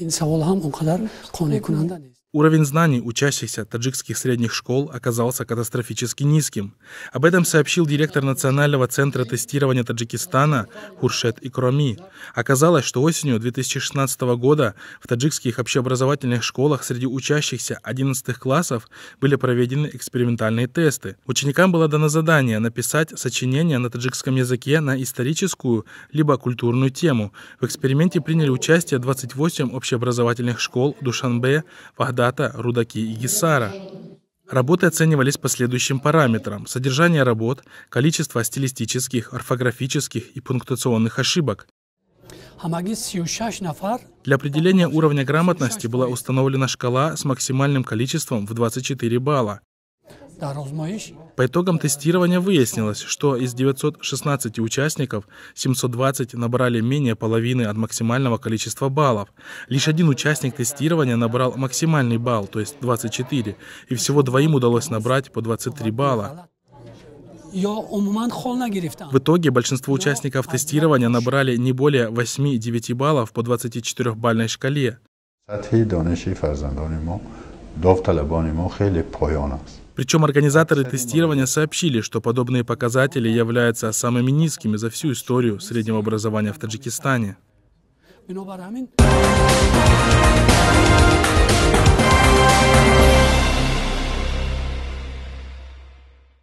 insa olham o kadar konuykunanda değil. Уровень знаний учащихся таджикских средних школ оказался катастрофически низким. Об этом сообщил директор Национального центра тестирования Таджикистана Хуршет Икроми. Оказалось, что осенью 2016 года в таджикских общеобразовательных школах среди учащихся 11 классов были проведены экспериментальные тесты. Ученикам было дано задание написать сочинение на таджикском языке на историческую либо культурную тему. В эксперименте приняли участие 28 общеобразовательных школ Душанбе, Вахда Сата, Рудаки и Гисара. Работы оценивались по следующим параметрам. Содержание работ, количество стилистических, орфографических и пунктуационных ошибок. Для определения уровня грамотности была установлена шкала с максимальным количеством в 24 балла. По итогам тестирования выяснилось, что из 916 участников 720 набрали менее половины от максимального количества баллов. Лишь один участник тестирования набрал максимальный балл, то есть 24, и всего двоим удалось набрать по 23 балла. В итоге большинство участников тестирования набрали не более 8-9 баллов по 24-бальной шкале. Причем организаторы тестирования сообщили, что подобные показатели являются самыми низкими за всю историю среднего образования в Таджикистане.